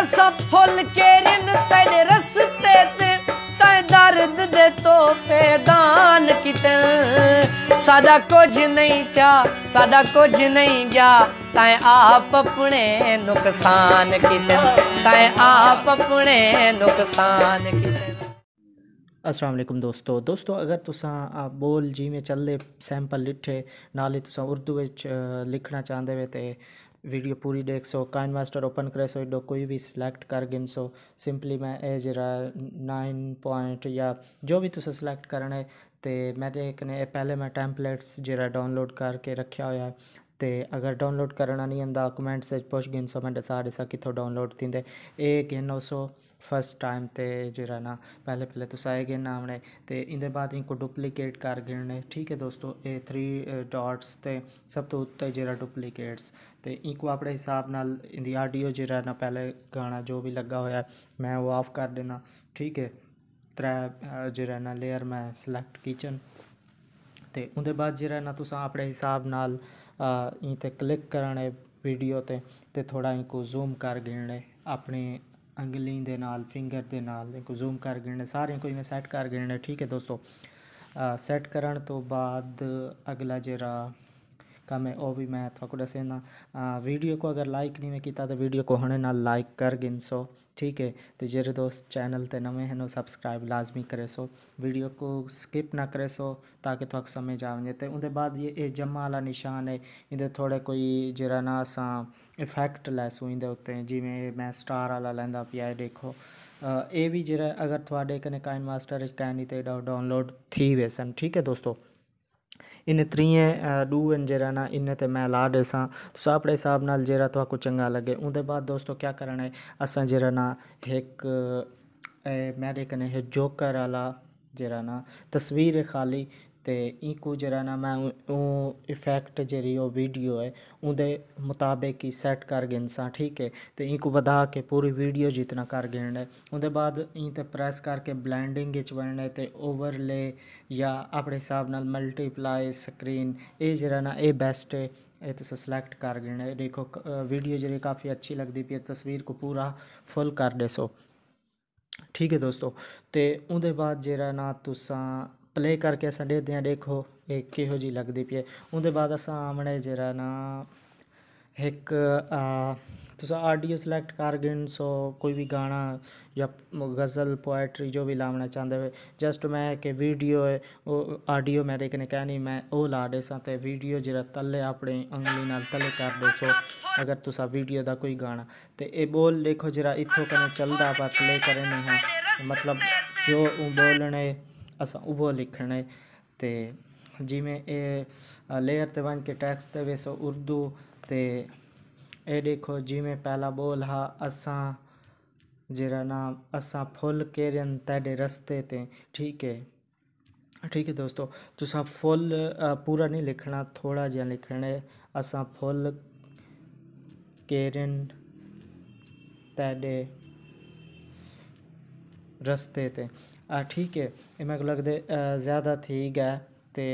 ਅਸਾਂ ਫੁੱਲ ਕੇ ਰਿੰਨ ਤੇਰੇ ਰਸਤੇ ਤੇ ਤੈ ਦਰਦ ਦੇ ਤੋਹਫੇ ਦਾਨ ਕਿਤੇ ਸਾਡਾ ਕੁਝ ਨਹੀਂ ਚਾ ਸਾਡਾ ਕੁਝ ਨਹੀਂ ਗਿਆ ਤੈ ਆਪ ਆਪਣੇ ਨੁਕਸਾਨ ਕਿਤੇ ਤੈ ਆਪ ਆਪਣੇ ਨੁਕਸਾਨ ਕੀਤੇ ਅਸਲਾਮ ਅਲੈਕਮ ਦੋਸਤੋ ਦੋਸਤੋ ਅਗਰ ਤੁਸੀਂ ਆ ਬੋਲ ਜਿਵੇਂ ਚੱਲੇ ਸੈਂਪਲ ਲਿਠੇ ਨਾਲੇ ਤੁਸੀਂ ਉਰਦੂ ਵਿੱਚ ਲਿਖਣਾ ਚਾਹੁੰਦੇ ਹੋ ਤੇ वीडियो વિડીયો પૂરી દેખશો કાઇન માસ્ટર ઓપન કરેશો તો कोई भी सिलेक्ट कर सो सिंपली मैं ए जरा नाइन पॉइंट या जो भी तुसें सिलेक्ट करना है ते मैं ते कन्नै मैं टैम्पलेट्स जरा डाउनलोड करके रक्खेआ हुआ है ਤੇ ਅਗਰ ਡਾਊਨਲੋਡ ਕਰਨਾ ਨਹੀਂ ਆਂਦਾ ਕਮੈਂਟਸ ਵਿੱਚ ਪੁੱਛ ਗਿਨ ਸੋ ਮੈਂ ਦੱਸਾਂ ਦੇ ਸਕੀ ਤੋ ਡਾਊਨਲੋਡ ਥਿੰਦੇ ਇਹ ਗੇਨ ਉਸੋ ਫਸਟ ਟਾਈਮ ਤੇ ਜਿਹੜਾ ਨਾ ਪਹਿਲੇ ਪਹਿਲੇ ਤੁਸੀਂ ਆਏ ਗੇ ਨਾਮ ਨੇ ਤੇ ਇਹਦੇ ਬਾਅਦ ਇਹ ਕੋ ਡੁਪਲੀਕੇਟ ਕਰ ਗਿਨ ਨੇ ਠੀਕ ਹੈ ਦੋਸਤੋ ਇਹ 3 ਡਾਟਸ ਤੇ ਸਭ ਤੋਂ ਉੱਤੇ ਜਿਹੜਾ ਡੁਪਲੀਕੇਟਸ ਤੇ ਇਹ ਕੋ ਆਪਣੇ ਹਿਸਾਬ ਨਾਲ ਇਹਦੀ ਆਡੀਓ ਜਿਹੜਾ ਨਾ ਪਹਿਲੇ ਗਾਣਾ ਜੋ ਵੀ ਲੱਗਾ ਹੋਇਆ ਮੈਂ ਉਹ ਆਫ ਕਰ ਦੇਣਾ ਠੀਕ ਹੈ ਤਰਾ ਜਿਹੜਾ ਨਾ ਲੇਅਰ ਮੈਂ ਸਿਲੈਕਟ ਕਿਚਨ ਤੇ ਉਹਦੇ ਬਾਅਦ ਜਿਹੜਾ ਨਾ ਤੁਸੀਂ ਆਪਣੇ ਹਿਸਾਬ ਨਾਲ અહીં તે ક્લિક કરણે ਵੀਡੀਓ ਤੇ ਤੇ ਥੋੜਾ ਇਹਨੂੰ ਜ਼ੂਮ ਕਰ ਗਿਣਨੇ ਆਪਣੇ ਅੰਗਲੀ ਦੇ ਨਾਲ ਫਿੰਗਰ ਦੇ ਨਾਲ ਇਹਨੂੰ ਜ਼ੂਮ ਕਰ ਗਿਣਨੇ ਸਾਰੇ ਕੋਈ ਮੈਂ ਸੈੱਟ ਕਰ ਗਿਣਨੇ ਠੀਕ ਹੈ ਦੋਸਤੋ ਸੈੱਟ ਕਰਨ ਤੋਂ ਬਾਅਦ ਅਗਲਾ ਜਿਹੜਾ का है ओ भी मैं थोड़ा से ना वीडियो को अगर लाइक नहीं मैं किया तो वीडियो को हमने ना लाइक कर गिन सो ठीक है तो जेरे दोस्त चैनल ते नवे हैं नो सब्सक्राइब लाजमी करे सो वीडियो को स्किप ना करे सो ताकि थोड़ा समझ आ जाए तो उनके बाद ये जमा वाला निशान है इंदे थोड़े कोई जरा ना असा इफेक्ट लैसू इंदे उत्ते जिमें मैं स्टार वाला लैंदा पिया देखो ਇਹ ਵੀ ਜਿਹੜਾ ਅਗਰ ਤੁਹਾਡੇ ਕਨੇ ਕਾਇਨ ਮਾਸਟਰ ਵਿੱਚ ਕਾਇਨ डाउनलोड थी ਥੀ ਵੇਸਨ ਠੀਕ ਹੈ ਦੋਸਤੋ ඉන්න ත්‍රීය डू जरा रहना इन ते मैं ला ॾिसां तुस तो अपने हिसाब नाल जेड़ा तुआकू चंगा लगे उं'दे बाद दोस्तों क्या करना है असें जरा ना इक मेरे कन्नै जोकर आह्ला जेह्ड़ा ना तस्वीर खाली ਤੇ ਇਕੂ ਜਿਹੜਾ ਨਾ ਮੈਂ ਉਹ ਇਫੈਕਟ ਜਿਹੜੀ ਉਹ ਵੀਡੀਓ ਹੈ ਉਹਦੇ ਮੁਤਾਬਕ ਹੀ ਸੈੱਟ ਕਰ ਗਿੰਸਾਂ ਠੀਕ ਹੈ ਤੇ ਇਕੂ ਵਧਾ ਕੇ ਪੂਰੀ ਵੀਡੀਓ ਜਿੰਨਾ ਕਰ ਨੇ ਉਹਦੇ ਬਾਅਦ ਇਹ ਤੇ ਪ੍ਰੈਸ ਕਰਕੇ ਬਲੈਂਡਿੰਗ ਵਿੱਚ ਵੜਨੇ ਤੇ ਓਵਰਲੇ ਜਾਂ ਆਪਣੇ ਹਿਸਾਬ ਨਾਲ ਮਲਟੀਪਲਾਈ ਸਕਰੀਨ ਇਹ ਜਿਹੜਾ ਨਾ ਇਹ ਬੈਸਟ ਹੈ ਇਹ ਤੁਸੀਂ ਸਿਲੈਕਟ ਕਰ ਗਿੰਣਾ ਦੇਖੋ ਵੀਡੀਓ ਜਿਹੜੀ ਕਾਫੀ ਅੱਛੀ ਲੱਗਦੀ ਪਈ ਤਸਵੀਰ ਨੂੰ ਪੂਰਾ ਫੁੱਲ ਕਰ ਦੇਸੋ ਠੀਕ ਹੈ ਦੋਸਤੋ ਤੇ ਉਹਦੇ ਬਾਅਦ ਜਿਹੜਾ ਨਾ ਤੁਸੀਂ ਪਲੇ ਕਰਕੇ ਸਾਡੇ ਦੇਖਦੇ ਦੇਖੋ ਇਹ ਕਿਹੋ ਜੀ ਲੱਗਦੀ ਪਈ ਹੈ ਉਹਦੇ ਬਾਅਦ ਅਸਾਂ ਆਮਣੇ ਜਿਹੜਾ ਨਾ ਇੱਕ ਤੁਸੀਂ ਆਡੀਓ ਸਿਲੈਕਟ ਕਰ ਗਏ ਸੋ ਕੋਈ ਵੀ ਗਾਣਾ ਜਾਂ ਗਜ਼ਲ ਪੋਇਟਰੀ ਜੋ ਵੀ ਲਾਉਣਾ ਚਾਹੁੰਦੇ ਹੋ ਜਸਟ ਮੈਂ ਕਿ ਵੀਡੀਓ ਹੈ ਉਹ ਆਡੀਓ ਮੈਂ ਦੇਖਨੇ ਕਹਿਣੀ ਮੈਂ ਉਹ ਲਾ ਦੇ ਸਾਂ ਤੇ ਵੀਡੀਓ ਜਿਹੜਾ ਤੱਲੇ ਆਪਣੇ ਅੰਗਲੀ ਨਾਲ ਤੱਲੇ ਕਰ ਦੇ ਸੋ ਅਗਰ ਤੁਸੀਂ ਵੀਡੀਓ ਦਾ ਕੋਈ ਗਾਣਾ ਤੇ ਇਹ ਬੋਲ ਦੇਖੋ ਜਿਹੜਾ ਇੱਥੋਂ ਕਨੇ ਚੱਲਦਾ ਆਪਾਂ ਪਲੇ ਕਰਨੇ ਹੈ ਮਤਲਬ ਜੋ ਉਹ ਬੋਲਣੇ अस उ लिखणु है ते जंहिंमें ए लेयर ते वञ के टैक्स ते वेसो उर्दू ते ए देखो जंहिंमें पहला बोल हा असां जरा नाम असां फुल केरियनि तॾहिं रस्ते ते ठीक है ठीक है दोस्तों तुसा फुल पूरा नहीं लिखना थोड़ा जहा लिखना है असां फुल केरियन तॾहिं रस्ते ते ठीक है मेरे को लगते ज़्यादा थी गया ते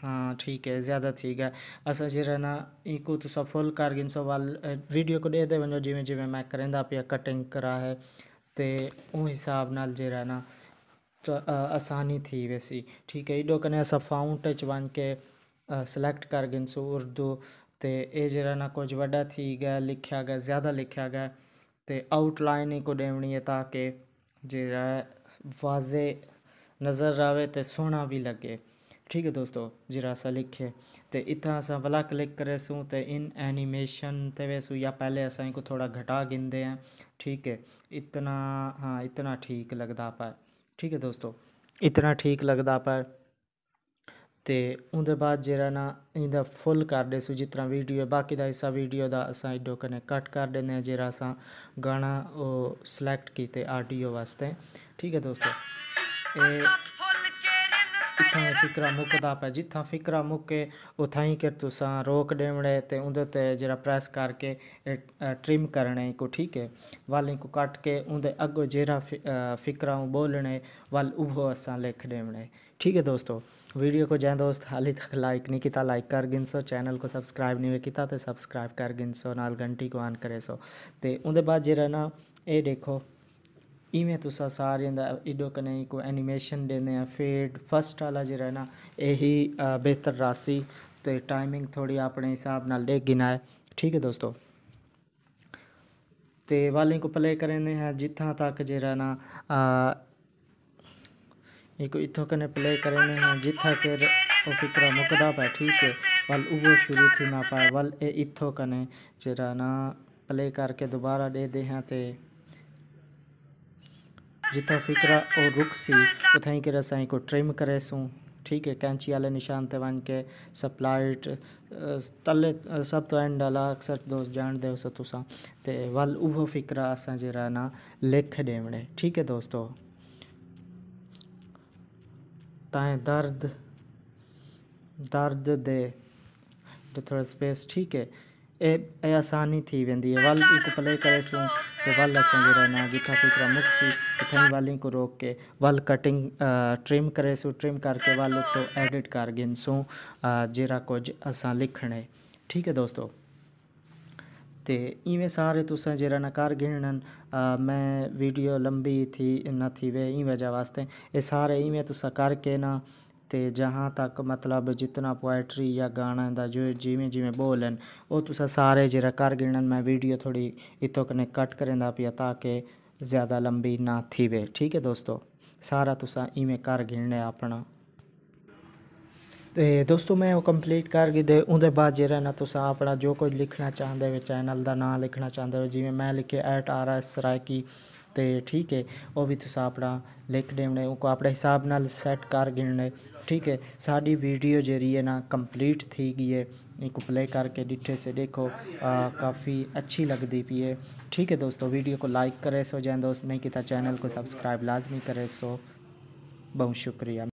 हाँ ठीक है ज़्यादा थी गया असां जहिड़ा न इको तो सफल कारगिन सवाल वीडियो को ॾे वञो जिमें जिवें मैं करेंदा पिया कटिंग करा है तो उस हिसाब नाल जहिड़ा न तो आसानी थी वैसी ठीक है एॾो कॾहिं असा फाउंट बन के सिलेक्ट कारगिन सो उर्दू तो ये जरा न कुझु वॾा थी गया लिखिया गया ज़्यादा लिखा गया तो आउटलाइन ही को ॾेवणी आहे तव्हांखे जरा वाज नज़र आवे तो सोहना भी लगे ठीक है दोस्तों जरा अस लिखे तो इतना अस भला क्लिक करे सूँ तो इन एनिमेशन ते वेसू या पहले अस इनको थोड़ा घटा गिनते हैं ठीक है इतना हाँ इतना ठीक लगता पर ठीक है दोस्तों इतना ठीक लगता पर तो उं'दे बाद जेह्ड़ा ना इं'दा फुल करदे जिस तरह वीडियो बाकी दा हिस्सा वीडियो का असां एह्दे कट कर दिन्ने आं जेह्ड़ा असां गाना ओह् सलैक्ट कीते आडियो वास्तै ठीक ऐ दोस्तो एह् फिकरा मुकदा पै जित्थां फिकरा मुके उत्थां ई के रोक डेमड़े ते उं'दे ते प्रेस करके ट्रिम करने को ठीक है वालें को कट के उं'दे जरा जेह्ड़ा फिकरा बोलने वाल उभो असां लिख डेमड़े ठीक है दोस्तों वीडियो को ਦੋਸਤ दोस्त हाली तक लाइक नहीं किया लाइक कर ਚੈਨਲ चैनल को सबसक्राइब नहीं किया तो सबसक्राइब कर गिनसो नाल घंटी को ऑन करे सो तो उनके बाद जरा ना ये देखो ਇਵੇਂ ਤੁਸੀਂ ਸਾਰਿਆਂ ਦਾ ਇਡੋ ਕਨੇ ਕੋ ਐਨੀਮੇਸ਼ਨ ਦੇਨੇ ਆ ਫੇਡ ਫਸਟ ਵਾਲਾ ਜੇ ਹੈ ਨਾ ਇਹੀ ਬਿਹਤਰ ਰਾਸੀ ਤੇ ਟਾਈਮਿੰਗ ਥੋੜੀ ਆਪਣੇ ਹਿਸਾਬ ਨਾਲ ਦੇ ਗਿਨਾ ਹੈ ਠੀਕ ਹੈ ਦੋਸਤੋ ਤੇ ਵਾਲਿੰਗ ਕੋ ਪਲੇ ਕਰਨੇ ਹੈ ਜਿੱਥਾਂ ਤੱਕ ਜਿਹੜਾ ਨਾ एक इथो कने प्ले करने हैं जिथा के फिक्रा मुकदा पे ठीक है वल उगो शुरू थी ना पाए वल ए इथो कने जरा ना प्ले करके दोबारा दे दे हैं ते जिथा फिक्रा और रुक सी उथाई के रसाई को ट्रिम करे सूँ ठीक है कैंची वाले निशान ते वन के सप्लाइट तले सब तो एंड अला अक्सर दोस्त जान दे तुसा तो ते वल उहो फिक्रा असा जरा ना लिख देवणे ठीक है दोस्तों ताएं दर्द दर्द दे तो थोरा स्पेस ठीक है ए, ए आसानी थी वेंदी है वल एक प्ले करे सूं त तो वल असांजे रहना जिथां फिक्र मुक्सी इथां तो वालिंग को रोक के वल कटिंग ट्रिम करे सूं ट्रिम करके वल तो एडिट कर गिन सूं जरा कुछ असा लिखने ठीक है दोस्तों तो इवें सारे तुसें जेड़ा नकार गिणन मैं वीडियो लंबी थी ना थी वे ई वजह वास्ते ये सारे इवें तुसां करके ना ते जहाँ तक मतलब जितना पोएट्री या गाने दा जो जिमें जिवें बोल हैन ओह् सारे जरा कर गिणन मैं वीडियो थोड़ी इत्तो कन्नै कट करेंदा पेआ ताकि ज़्यादा लंबी ना थी वे ठीक है दोस्तों सारा तुसें इवें कर घिणने अपना ਤੇ ਦੋਸਤੋ ਮੈਂ ਉਹ ਕੰਪਲੀਟ ਕਰ ਗਈ ਤੇ ਉਹਦੇ ਬਾਅਦ ਜਿਹੜਾ ਨਾ ਤੁਸੀਂ ਆਪਣਾ ਜੋ ਕੁਝ ਲਿਖਣਾ ਚਾਹੁੰਦੇ ਹੋ ਚੈਨਲ ਦਾ ਨਾਮ ਲਿਖਣਾ ਚਾਹੁੰਦੇ ਹੋ ਜਿਵੇਂ ਮੈਂ ਲਿਖਿਆ ਐਟ ਆਰ ਐਸ ਸਰਾਇਕੀ ਤੇ ਠੀਕ ਹੈ ਉਹ ਵੀ ਤੁਸੀਂ ਆਪਣਾ ਲਿਖ ਦੇਣੇ ਉਹ ਆਪਣੇ ਹਿਸਾਬ ਨਾਲ ਸੈੱਟ ਕਰ ਗਿਣਨੇ ठीक है साड़ी वीडियो जी है ना कंप्लीट थी गई है इनको प्ले करके डिठे से देखो काफ़ी अच्छी लगती पी है ठीक है दोस्तों वीडियो को लाइक करे सो जैन दोस्त नहीं किता चैनल को सब्सक्राइब लाजमी करे सो बहुत शुक्रिया